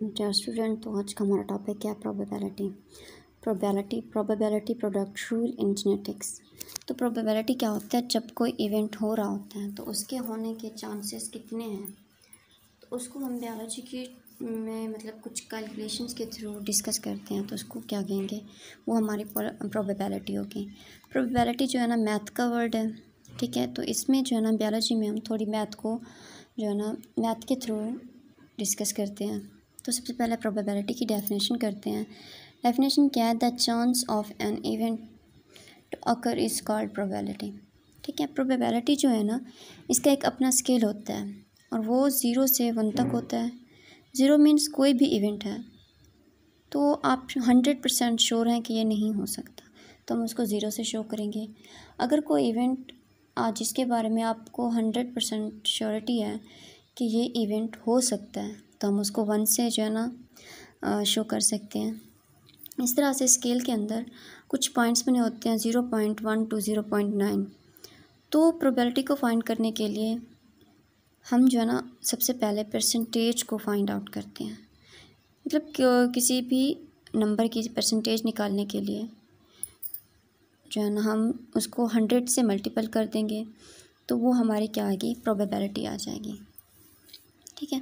welcome dear student तो आज का हमारा टॉपिक क्या है probability probability probability product rule in genetics तो प्रोबेबिलिटी क्या होता है जब कोई इवेंट हो रहा होता है तो उसके होने के चांसेस कितने हैं तो उसको हम बायोलॉजी की में मतलब कुछ कैलकुलेशंस के थ्रू डिस्कस करते हैं तो उसको क्या कहेंगे वो हमारी प्रोबेबिलिटी होगी प्रोबेबिलिटी जो है ना मैथ का वर्ड है ठीक है तो इसमें जो है ना बायोलॉजी में हम थोड़ी मैथ को जो है ना मैथ के थ्रू डिस्कस करते हैं तो सबसे पहले प्रोबेबिलिटी की डेफिनेशन करते हैं डेफिनेशन क्या है the chance of an event to occur is called probability ठीक है प्रोबेबिलिटी जो है ना इसका एक अपना स्केल होता है और वो ज़ीरो से वन तक होता है ज़ीरो मीन्स कोई भी इवेंट है तो आप हंड्रेड परसेंट श्योर हैं कि ये नहीं हो सकता तो हम उसको ज़ीरो से शो करेंगे अगर कोई इवेंट जिसके बारे में आपको हंड्रेड परसेंट श्योरिटी है कि ये इवेंट हो सकता है तो हम उसको वन से जो है ना शो कर सकते हैं इस तरह से स्केल के अंदर कुछ पॉइंट्स बने होते हैं zero point one two zero point nine तो प्रोबेबिलिटी को फाइंड करने के लिए हम जो है ना सबसे पहले परसेंटेज को फाइंड आउट करते हैं मतलब किसी भी नंबर की परसेंटेज निकालने के लिए जो है ना हम उसको हंड्रेड से मल्टीपल कर देंगे तो वो हमारी क्या आएगी प्रोबेबिलिटी आ जाएगी ठीक है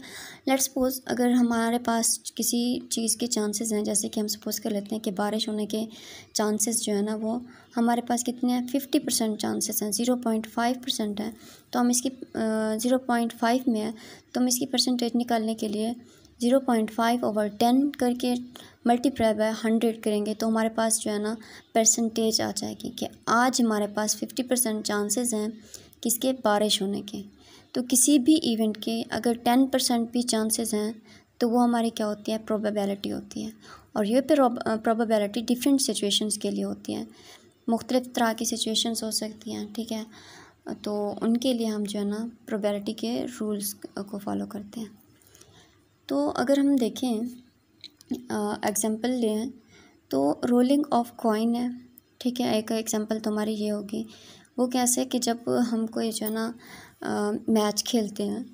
लेट सपोज़ अगर हमारे पास किसी चीज़ के चांसेस हैं जैसे कि हम सपोज़ कर लेते हैं कि बारिश होने के चांसेस जो है ना वो हमारे पास कितने हैं फिफ्टी परसेंट चांसेस हैं ज़ीरो पॉइंट फाइव परसेंट हैं तो हम इसकी ज़ीरो पॉइंट फाइव में है तो हम इसकी परसेंटेज निकालने के लिए zero point five over ten करके मल्टीप्लाई बाय हंड्रेड करेंगे तो हमारे पास जो है ना परसेंटेज आ जाएगी कि आज हमारे पास फिफ्टी परसेंट चांसेज़ हैं किसके बारिश होने के तो किसी भी इवेंट के अगर टेन परसेंट भी चांसेस हैं तो वो हमारी क्या होती है प्रोबेबिलिटी होती है और ये प्रोबेबिलिटी डिफरेंट सिचुएशंस के लिए होती है मुख्तलिफ़ तरह की सिचुएशंस हो सकती हैं ठीक है तो उनके लिए हम जो है ना प्रोबेबिलिटी के रूल्स को फॉलो करते हैं तो अगर हम देखें एग्ज़ाम्पल लें तो रोलिंग ऑफ कॉइन है ठीक है एक एग्ज़ाम्पल तुम्हारी ये होगी वो कैसे कि जब हमको ये जो है ना मैच खेलते हैं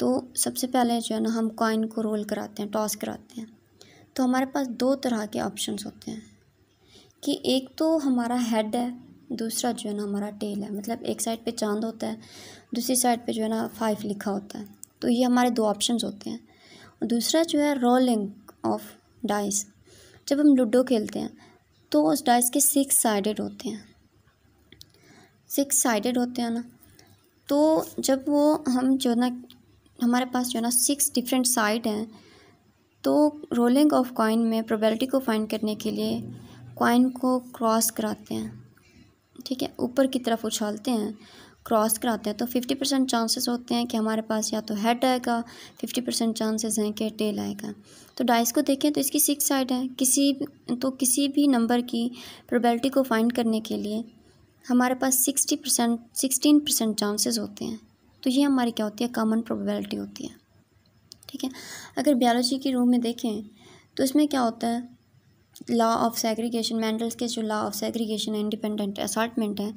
तो सबसे पहले जो है ना हम कॉइन को रोल कराते हैं टॉस कराते हैं तो हमारे पास दो तरह के ऑप्शंस होते हैं कि एक तो हमारा हेड है दूसरा जो है ना हमारा टेल है मतलब एक साइड पे चांद होता है दूसरी साइड पे जो है ना फाइव लिखा होता है तो ये हमारे दो ऑप्शन होते हैं और दूसरा जो है रोलिंग ऑफ डाइस जब हम लूडो खेलते हैं तो उस डाइस के सिक्स साइडेड होते हैं सिक्स साइडेड होते हैं ना तो जब वो हम जो ना हमारे पास जो ना सिक्स डिफरेंट साइड हैं तो रोलिंग ऑफ कॉइन में प्रोबेबिलिटी को फाइंड करने के लिए कॉइन को क्रॉस कराते हैं ठीक है ऊपर की तरफ उछालते हैं क्रॉस कराते हैं तो फिफ्टी परसेंट चांसेस होते हैं कि हमारे पास या तो हेड आएगा फिफ्टी परसेंट चांसेस हैं कि टेल आएगा तो डाइस को देखें तो इसकी सिक्स साइड है किसी तो किसी भी नंबर की प्रोबेबिलिटी को फाइंड करने के लिए हमारे पास sixty percent sixteen percent chances होते हैं तो ये हमारी क्या होती है कॉमन प्रोबेबिलिटी होती है ठीक है अगर बायोलॉजी की रूम में देखें तो इसमें क्या होता है लॉ ऑफ सेग्रीगेशन मैंडल्स के जो लॉ ऑफ सेग्रीगेशन है इंडिपेंडेंट असार्टमेंट है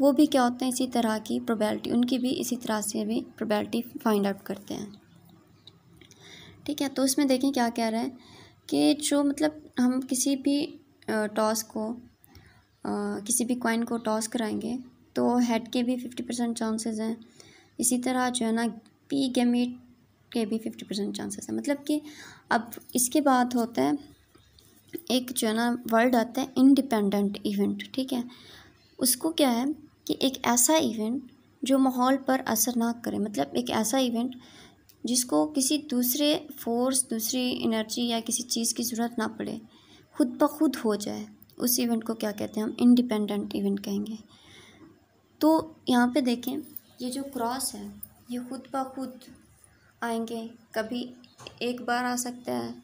वो भी क्या होते हैं इसी तरह की प्रोबेबिलिटी उनकी भी इसी तरह से भी प्रोबेबिलिटी फाइंड आउट करते हैं ठीक है तो उसमें देखें क्या कह रहे हैं कि जो मतलब हम किसी भी टॉस को किसी भी कॉइन को टॉस कराएंगे तो हेड के भी फिफ्टी परसेंट चांसेस हैं इसी तरह जो है ना पी गेमिट के भी फिफ्टी परसेंट चांसेस हैं मतलब कि अब इसके बाद होता है एक जो है ना वर्ड आता है इंडिपेंडेंट इवेंट ठीक है उसको क्या है कि एक ऐसा इवेंट जो माहौल पर असर ना करे मतलब एक ऐसा इवेंट जिसको किसी दूसरे फोर्स दूसरी एनर्जी या किसी चीज़ की ज़रूरत ना पड़े खुद ब खुद हो जाए उस इवेंट को क्या कहते हैं हम इंडिपेंडेंट इवेंट कहेंगे तो यहाँ पे देखें ये जो क्रॉस है ये खुद ब खुद आएंगे कभी एक बार आ सकता है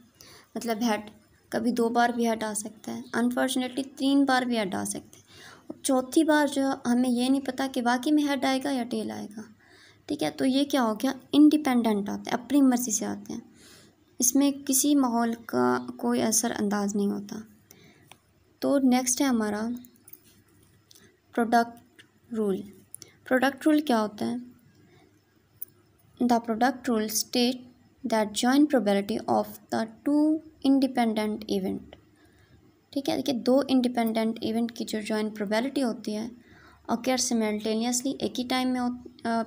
मतलब हेड कभी दो बार भी हेड आ सकता है अनफॉर्चुनेटली तीन बार भी हेड आ सकते हैं और चौथी बार जो हमें ये नहीं पता कि वाकई में हेड आएगा या टेल आएगा ठीक है तो ये क्या हो गया इंडिपेंडेंट आते हैं अपनी मर्ज़ी से आते हैं इसमें किसी माहौल का कोई असर अंदाज नहीं होता तो नेक्स्ट है हमारा प्रोडक्ट रूल प्रोडक्ट रूल क्या होता है the product rule state that joint probability of the two independent event ठीक है देखिए दो इंडिपेंडेंट इवेंट की जो जॉइंट प्रोबेबिलिटी होती है अकेयर सिमेल्टेनियसली एक ही टाइम में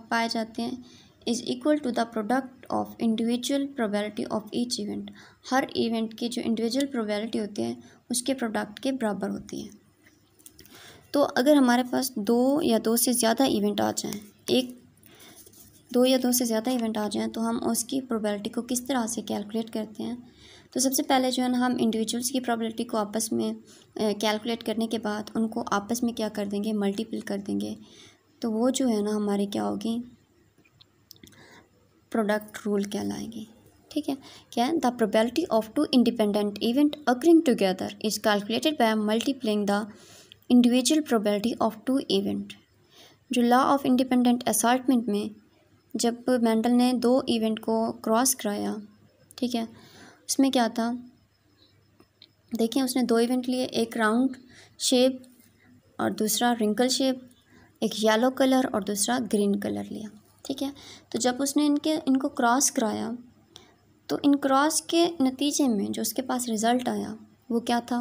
पाए जाते हैं is equal to the product of individual probability of each event हर इवेंट की जो इंडिविजुअल प्रोबेबिलिटी होती है उसके प्रोडक्ट के बराबर होती है तो अगर हमारे पास दो या दो से ज़्यादा इवेंट आ जाएँ एक दो या दो से ज़्यादा इवेंट आ जाएँ तो हम उसकी प्रोबेबिलिटी को किस तरह से कैलकुलेट करते हैं तो सबसे पहले जो है ना हम इंडिविजुअल्स की प्रोबेबिलिटी को आपस में कैलकुलेट करने के बाद उनको आपस में क्या कर देंगे मल्टीपल कर देंगे तो वो जो है ना हमारे क्या होगी प्रोडक्ट रूल कहलाएगी ठीक है क्या है the probability of two independent event occurring together is calculated by multiplying the individual probability of two event जो लॉ ऑफ इंडिपेंडेंट असॉल्टमेंट में जब मैंडल ने दो इवेंट को क्रॉस कराया ठीक है उसमें क्या था देखिए उसने दो इवेंट लिए एक राउंड शेप और दूसरा रिंकल शेप एक येलो कलर और दूसरा ग्रीन कलर लिया ठीक है तो जब उसने इनके इनको क्रॉस कराया तो इन क्रॉस के नतीजे में जो उसके पास रिज़ल्ट आया वो क्या था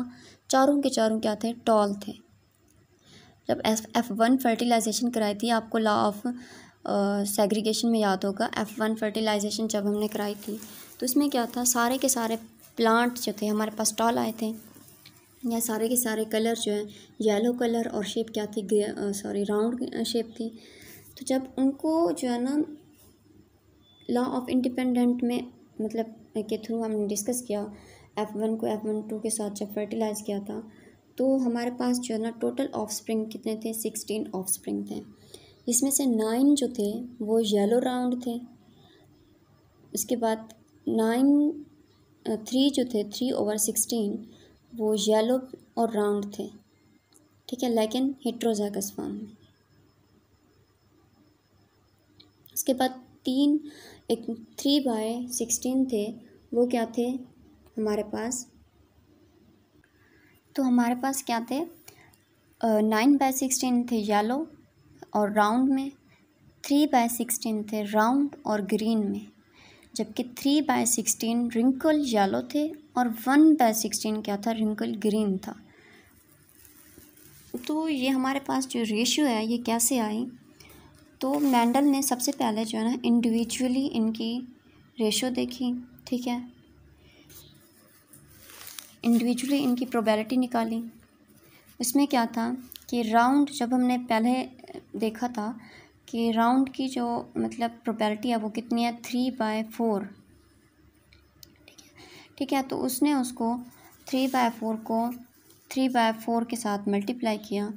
चारों के चारों क्या थे टॉल थे जब एफ़ एफ वन फर्टिलाइजेशन कराई थी आपको लॉ ऑफ सेग्रीगेशन में याद होगा एफ़ वन फर्टिलाइजेशन जब हमने कराई थी तो उसमें क्या था सारे के सारे प्लांट जो थे हमारे पास टॉल आए थे या सारे के सारे कलर जो है येलो कलर और शेप क्या थी सॉरी राउंड शेप थी तो जब उनको जो है ना लॉ ऑफ इंडिपेंडेंट में मतलब के थ्रू हमने डिस्कस किया एफ़ वन को एफ़ वन टू के साथ जब फर्टिलाइज़ किया था तो हमारे पास जो है ना टोटल ऑफ स्प्रिंग कितने थे सिक्सटीन ऑफ स्प्रिंग थे इसमें से नाइन जो थे वो येलो राउंड थे उसके बाद नाइन थ्री जो थे थ्री ओवर सिक्सटीन वो येलो और राउंड थे ठीक है लेकिन हिट्रोजागस फॉर्म में उसके बाद तीन एक थ्री बाय सिक्सटीन थे वो क्या थे हमारे पास तो हमारे पास क्या थे नाइन बाय सिक्सटीन थे येलो और राउंड में थ्री बाय सिक्सटीन थे राउंड और ग्रीन में जबकि three by sixteen wrinkle yellow थे और वन बाय सिक्सटीन क्या था रिंकल ग्रीन था तो ये हमारे पास जो रेशियो है ये कैसे आई तो मैंडल ने सबसे पहले जो है ना इंडिविजुअली इनकी रेशो देखी ठीक है इंडिविजुअली इनकी प्रोबेबिलिटी निकाली उसमें क्या था कि राउंड जब हमने पहले देखा था कि राउंड की जो मतलब प्रोबेबिलिटी है वो कितनी है थ्री बाय फोर ठीक है ठीक है तो उसने उसको थ्री बाय फोर को थ्री बाय फोर के साथ मल्टीप्लाई किया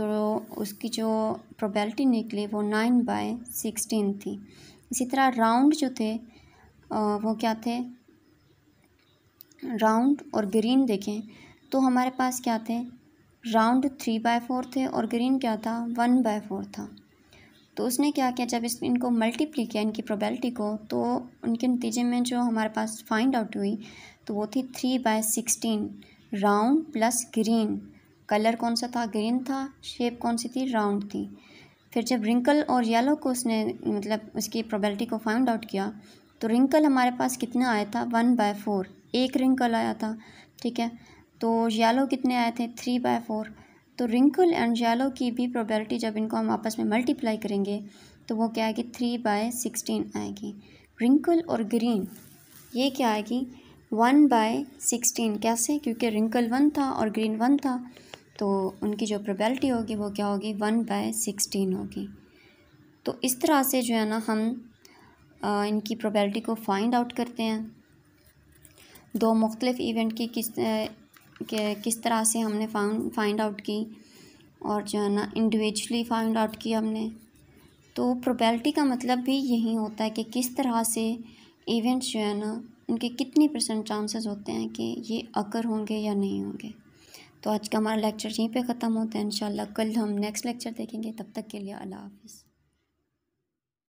तो उसकी जो प्रोबेबिलिटी निकली वो नाइन बाय सिक्सटीन थी इसी तरह राउंड जो थे वो क्या थे राउंड और ग्रीन देखें तो हमारे पास क्या थे राउंड थ्री बाय फोर थे और ग्रीन क्या था वन बाय फोर था तो उसने क्या किया जब इस इनको मल्टीप्ली किया इनकी प्रोबेबिलिटी को तो उनके नतीजे में जो हमारे पास फाइंड आउट हुई तो वो थी three by sixteen round plus green colour कौन सा था ग्रीन था शेप कौन सी थी राउंड थी फिर जब रिंकल और येलो को उसने मतलब उसकी प्रोबेबिलिटी को फाइंड आउट किया तो रिंकल हमारे पास कितना आया था वन बाय फोर एक रिंकल आया था ठीक है तो येलो कितने आए थे थ्री बाय फोर तो रिंकल एंड येलो की भी प्रोबेबिलिटी जब इनको हम आपस में मल्टीप्लाई करेंगे तो वो क्या आएगी थ्री बाय सिक्सटीन आएगी रिंकल और ग्रीन ये क्या आएगी वन बाय सिक्सटीन कैसे क्योंकि रिंकल वन था और ग्रीन वन था तो उनकी जो प्रोबेबिलिटी होगी वो क्या होगी वन बाय सिक्सटीन होगी तो इस तरह से जो है ना हम आ, इनकी प्रोबेबिलिटी को फाइंड आउट करते हैं दो मुख्तलिफ़ इवेंट की किस के, किस तरह से हमने फाउंड फाइंड आउट की और जो है ना इंडिविजुअली फाइंड आउट की हमने तो प्रोबेबिलिटी का मतलब भी यही होता है कि किस तरह से इवेंट्स जो है ना उनके कितनी परसेंट चांसेस होते हैं कि ये अकर होंगे या नहीं होंगे तो आज का हमारा लेक्चर यहीं पे ख़त्म होता है इन कल हम नेक्स्ट लेक्चर देखेंगे तब तक के लिए अल्लाह हाफिज़